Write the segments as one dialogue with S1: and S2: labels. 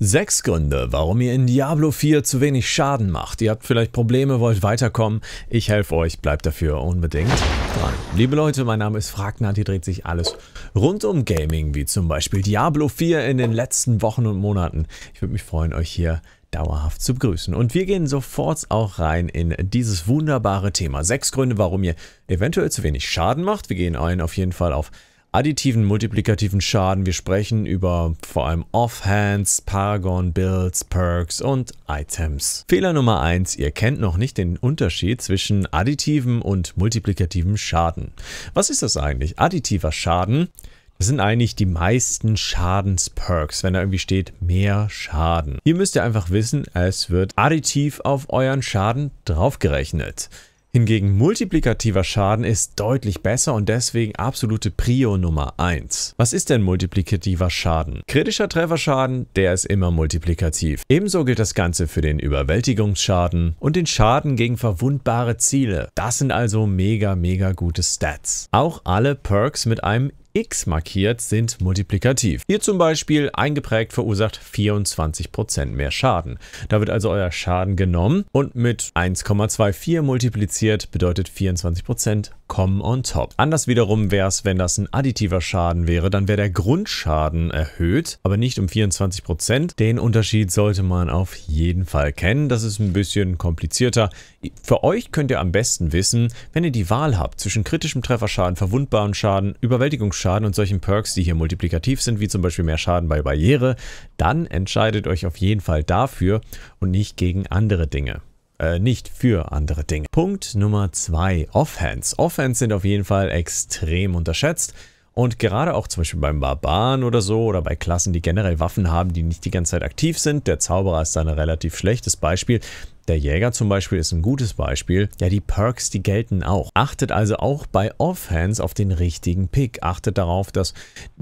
S1: Sechs Gründe, warum ihr in Diablo 4 zu wenig Schaden macht. Ihr habt vielleicht Probleme, wollt weiterkommen. Ich helfe euch, bleibt dafür unbedingt dran. Liebe Leute, mein Name ist Fragnat, hier dreht sich alles rund um Gaming, wie zum Beispiel Diablo 4 in den letzten Wochen und Monaten. Ich würde mich freuen, euch hier dauerhaft zu begrüßen. Und wir gehen sofort auch rein in dieses wunderbare Thema. Sechs Gründe, warum ihr eventuell zu wenig Schaden macht. Wir gehen ein auf jeden Fall auf additiven, multiplikativen Schaden. Wir sprechen über vor allem Offhands, Paragon Builds, Perks und Items. Fehler Nummer 1. Ihr kennt noch nicht den Unterschied zwischen additivem und multiplikativem Schaden. Was ist das eigentlich? Additiver Schaden das sind eigentlich die meisten Schadensperks, wenn da irgendwie steht mehr Schaden. Hier müsst ihr einfach wissen, es wird additiv auf euren Schaden draufgerechnet. Hingegen multiplikativer Schaden ist deutlich besser und deswegen absolute Prio Nummer 1. Was ist denn multiplikativer Schaden? Kritischer Trefferschaden, der ist immer multiplikativ. Ebenso gilt das Ganze für den Überwältigungsschaden und den Schaden gegen verwundbare Ziele. Das sind also mega, mega gute Stats. Auch alle Perks mit einem x markiert, sind multiplikativ. Hier zum Beispiel eingeprägt verursacht 24% mehr Schaden. Da wird also euer Schaden genommen und mit 1,24 multipliziert bedeutet 24% kommen on top. Anders wiederum wäre es, wenn das ein additiver Schaden wäre, dann wäre der Grundschaden erhöht, aber nicht um 24%. Den Unterschied sollte man auf jeden Fall kennen. Das ist ein bisschen komplizierter. Für euch könnt ihr am besten wissen, wenn ihr die Wahl habt zwischen kritischem Trefferschaden, verwundbaren Schaden, Überwältigungsschaden, Schaden und solchen Perks, die hier multiplikativ sind, wie zum Beispiel mehr Schaden bei Barriere, dann entscheidet euch auf jeden Fall dafür und nicht gegen andere Dinge. Äh, nicht für andere Dinge. Punkt Nummer 2. Offhands. Offhands sind auf jeden Fall extrem unterschätzt. Und gerade auch zum Beispiel beim Barbaren oder so oder bei Klassen, die generell Waffen haben, die nicht die ganze Zeit aktiv sind. Der Zauberer ist da ein relativ schlechtes Beispiel. Der Jäger zum Beispiel ist ein gutes Beispiel. Ja, die Perks, die gelten auch. Achtet also auch bei Offhands auf den richtigen Pick. Achtet darauf, dass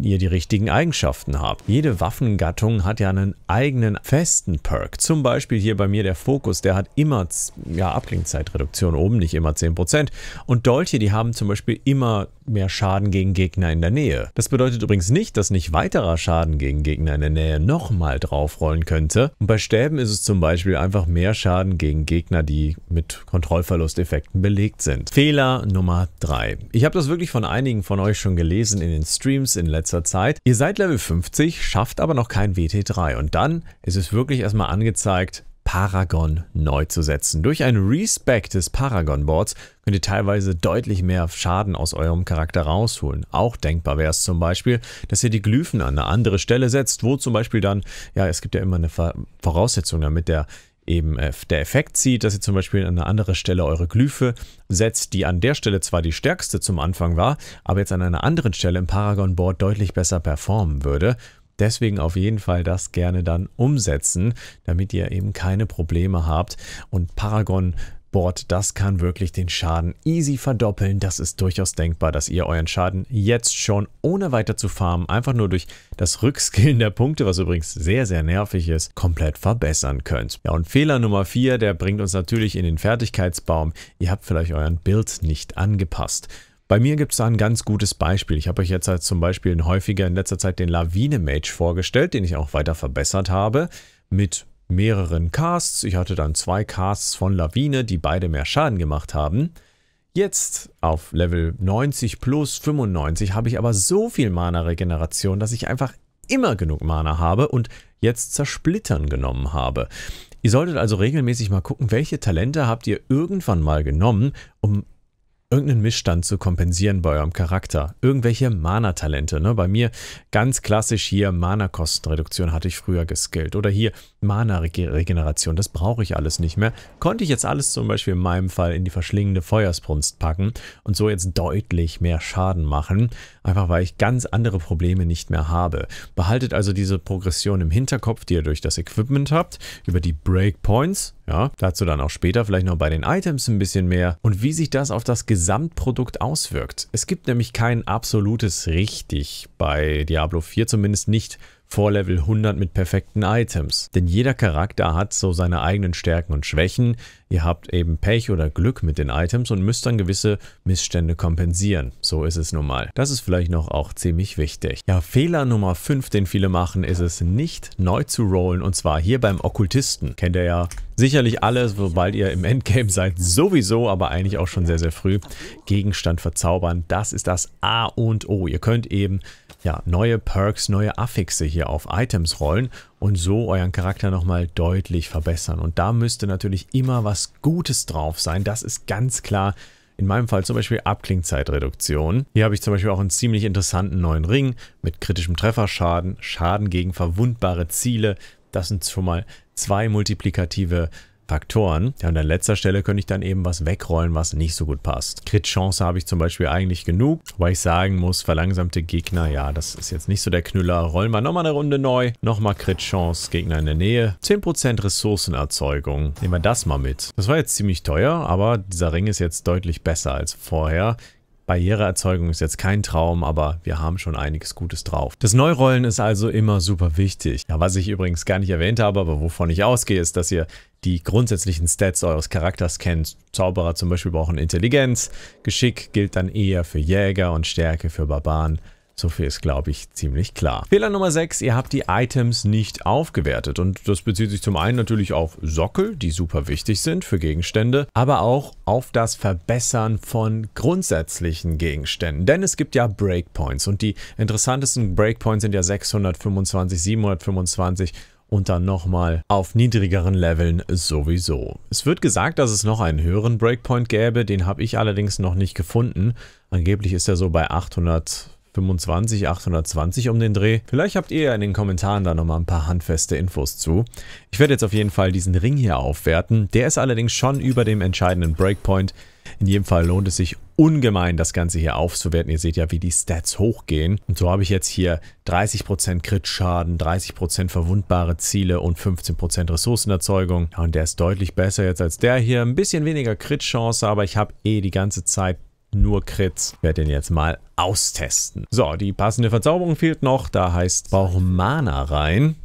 S1: ihr die richtigen Eigenschaften habt. Jede Waffengattung hat ja einen eigenen festen Perk. Zum Beispiel hier bei mir der Fokus, der hat immer ja, Abklingzeitreduktion oben, nicht immer 10%. Und Dolche, die haben zum Beispiel immer mehr Schaden gegen Gegner in der Nähe. Das bedeutet übrigens nicht, dass nicht weiterer Schaden gegen Gegner in der Nähe nochmal draufrollen könnte. Und bei Stäben ist es zum Beispiel einfach mehr Schaden gegen Gegner, die mit Kontrollverlusteffekten belegt sind. Fehler Nummer 3. Ich habe das wirklich von einigen von euch schon gelesen in den Streams in letzter Zeit. Ihr seid Level 50, schafft aber noch kein WT3 und dann ist es wirklich erstmal angezeigt, Paragon neu zu setzen. Durch ein Respec des Paragon-Boards könnt ihr teilweise deutlich mehr Schaden aus eurem Charakter rausholen. Auch denkbar wäre es zum Beispiel, dass ihr die Glyphen an eine andere Stelle setzt, wo zum Beispiel dann, ja, es gibt ja immer eine Voraussetzung, damit der eben äh, der Effekt zieht, dass ihr zum Beispiel an eine andere Stelle eure Glyphe setzt, die an der Stelle zwar die stärkste zum Anfang war, aber jetzt an einer anderen Stelle im Paragon Board deutlich besser performen würde. Deswegen auf jeden Fall das gerne dann umsetzen, damit ihr eben keine Probleme habt und Paragon Sport, das kann wirklich den Schaden easy verdoppeln. Das ist durchaus denkbar, dass ihr euren Schaden jetzt schon ohne weiter zu farmen, einfach nur durch das Rückskillen der Punkte, was übrigens sehr, sehr nervig ist, komplett verbessern könnt. Ja, und Fehler Nummer 4, der bringt uns natürlich in den Fertigkeitsbaum. Ihr habt vielleicht euren Build nicht angepasst. Bei mir gibt es da ein ganz gutes Beispiel. Ich habe euch jetzt halt zum Beispiel häufiger in letzter Zeit den Lawine Mage vorgestellt, den ich auch weiter verbessert habe mit mehreren Casts. Ich hatte dann zwei Casts von Lawine, die beide mehr Schaden gemacht haben. Jetzt auf Level 90 plus 95 habe ich aber so viel Mana-Regeneration, dass ich einfach immer genug Mana habe und jetzt zersplittern genommen habe. Ihr solltet also regelmäßig mal gucken, welche Talente habt ihr irgendwann mal genommen, um irgendeinen Missstand zu kompensieren bei eurem Charakter. Irgendwelche Mana-Talente. Ne? Bei mir ganz klassisch hier Mana-Kostenreduktion hatte ich früher geskillt. Oder hier Mana-Regeneration, das brauche ich alles nicht mehr. Konnte ich jetzt alles zum Beispiel in meinem Fall in die verschlingende Feuersbrunst packen und so jetzt deutlich mehr Schaden machen, einfach weil ich ganz andere Probleme nicht mehr habe. Behaltet also diese Progression im Hinterkopf, die ihr durch das Equipment habt, über die Breakpoints, ja, dazu dann auch später vielleicht noch bei den Items ein bisschen mehr und wie sich das auf das Gesamtprodukt auswirkt. Es gibt nämlich kein absolutes richtig bei Diablo 4, zumindest nicht vor Level 100 mit perfekten Items. Denn jeder Charakter hat so seine eigenen Stärken und Schwächen, Ihr habt eben Pech oder Glück mit den Items und müsst dann gewisse Missstände kompensieren. So ist es nun mal. Das ist vielleicht noch auch ziemlich wichtig. Ja, Fehler Nummer 5, den viele machen, ist es nicht neu zu rollen und zwar hier beim Okkultisten. Kennt ihr ja sicherlich alle, sobald ihr im Endgame seid, sowieso, aber eigentlich auch schon sehr, sehr früh. Gegenstand verzaubern, das ist das A und O. Ihr könnt eben ja, neue Perks, neue Affixe hier auf Items rollen und so euren Charakter nochmal deutlich verbessern. Und da müsste natürlich immer was Gutes drauf sein. Das ist ganz klar. In meinem Fall zum Beispiel Abklingzeitreduktion. Hier habe ich zum Beispiel auch einen ziemlich interessanten neuen Ring mit kritischem Trefferschaden, Schaden gegen verwundbare Ziele. Das sind schon mal zwei multiplikative Faktoren. Ja, und an letzter Stelle könnte ich dann eben was wegrollen, was nicht so gut passt. Crit-Chance habe ich zum Beispiel eigentlich genug, wobei ich sagen muss, verlangsamte Gegner, ja, das ist jetzt nicht so der Knüller. Rollen wir nochmal eine Runde neu. Nochmal Crit-Chance, Gegner in der Nähe. 10% Ressourcenerzeugung. Nehmen wir das mal mit. Das war jetzt ziemlich teuer, aber dieser Ring ist jetzt deutlich besser als vorher. Barriereerzeugung ist jetzt kein Traum, aber wir haben schon einiges Gutes drauf. Das Neurollen ist also immer super wichtig. Ja, was ich übrigens gar nicht erwähnt habe, aber wovon ich ausgehe, ist, dass ihr die grundsätzlichen Stats eures Charakters kennt. Zauberer zum Beispiel brauchen Intelligenz, Geschick gilt dann eher für Jäger und Stärke für Barbaren. So viel ist, glaube ich, ziemlich klar. Fehler Nummer 6, ihr habt die Items nicht aufgewertet. Und das bezieht sich zum einen natürlich auf Sockel, die super wichtig sind für Gegenstände, aber auch auf das Verbessern von grundsätzlichen Gegenständen. Denn es gibt ja Breakpoints und die interessantesten Breakpoints sind ja 625, 725 und dann nochmal auf niedrigeren Leveln sowieso. Es wird gesagt, dass es noch einen höheren Breakpoint gäbe, den habe ich allerdings noch nicht gefunden. Angeblich ist er so bei 800 25, 820 um den Dreh. Vielleicht habt ihr ja in den Kommentaren da nochmal ein paar handfeste Infos zu. Ich werde jetzt auf jeden Fall diesen Ring hier aufwerten. Der ist allerdings schon über dem entscheidenden Breakpoint. In jedem Fall lohnt es sich ungemein, das Ganze hier aufzuwerten. Ihr seht ja, wie die Stats hochgehen. Und so habe ich jetzt hier 30% Crit-Schaden, 30% verwundbare Ziele und 15% Ressourcenerzeugung. und der ist deutlich besser jetzt als der hier. Ein bisschen weniger Crit-Chance, aber ich habe eh die ganze Zeit nur Crits. Ich werde den jetzt mal austesten. So, die passende Verzauberung fehlt noch. Da heißt brauche Mana rein.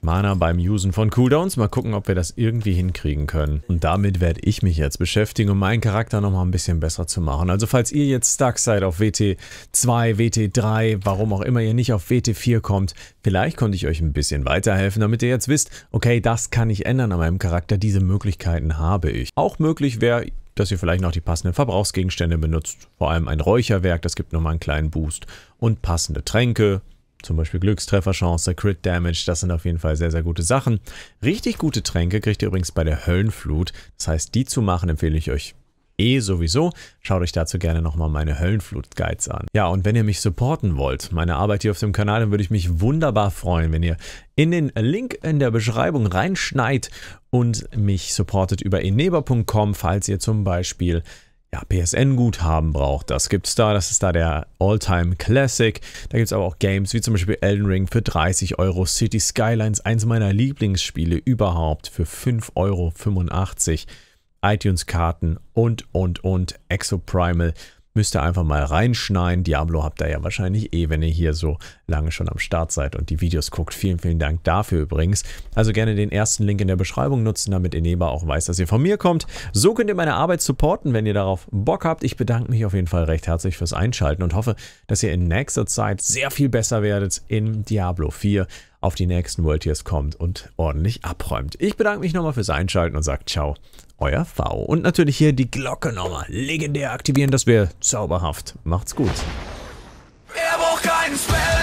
S1: Mana beim Usen von Cooldowns. Mal gucken, ob wir das irgendwie hinkriegen können. Und damit werde ich mich jetzt beschäftigen, um meinen Charakter nochmal ein bisschen besser zu machen. Also falls ihr jetzt stuck seid auf WT2, WT3, warum auch immer ihr nicht auf WT4 kommt, vielleicht konnte ich euch ein bisschen weiterhelfen, damit ihr jetzt wisst, okay, das kann ich ändern an meinem Charakter, diese Möglichkeiten habe ich. Auch möglich wäre, dass ihr vielleicht noch die passenden Verbrauchsgegenstände benutzt. Vor allem ein Räucherwerk, das gibt nochmal einen kleinen Boost. Und passende Tränke, zum Beispiel Glückstrefferchance, Crit Damage, das sind auf jeden Fall sehr, sehr gute Sachen. Richtig gute Tränke kriegt ihr übrigens bei der Höllenflut. Das heißt, die zu machen empfehle ich euch eh sowieso. Schaut euch dazu gerne nochmal meine Höllenflut-Guides an. Ja, und wenn ihr mich supporten wollt, meine Arbeit hier auf dem Kanal, dann würde ich mich wunderbar freuen, wenn ihr in den Link in der Beschreibung reinschneit und mich supportet über eneber.com, falls ihr zum Beispiel ja, PSN-Guthaben braucht. Das gibt's da, das ist da der All-Time Classic. Da gibt es aber auch Games wie zum Beispiel Elden Ring für 30 Euro, City Skylines, eins meiner Lieblingsspiele überhaupt, für 5,85 Euro iTunes-Karten und, und, und, Exoprimal. Müsst ihr einfach mal reinschneiden. Diablo habt ihr ja wahrscheinlich eh, wenn ihr hier so lange schon am Start seid und die Videos guckt. Vielen, vielen Dank dafür übrigens. Also gerne den ersten Link in der Beschreibung nutzen, damit Eneba auch weiß, dass ihr von mir kommt. So könnt ihr meine Arbeit supporten, wenn ihr darauf Bock habt. Ich bedanke mich auf jeden Fall recht herzlich fürs Einschalten und hoffe, dass ihr in nächster Zeit sehr viel besser werdet in Diablo 4 auf die nächsten World Tiers kommt und ordentlich abräumt. Ich bedanke mich nochmal fürs Einschalten und sage ciao, euer V. Und natürlich hier die Glocke nochmal legendär aktivieren, das wäre zauberhaft. Macht's gut. Er braucht keinen Spell.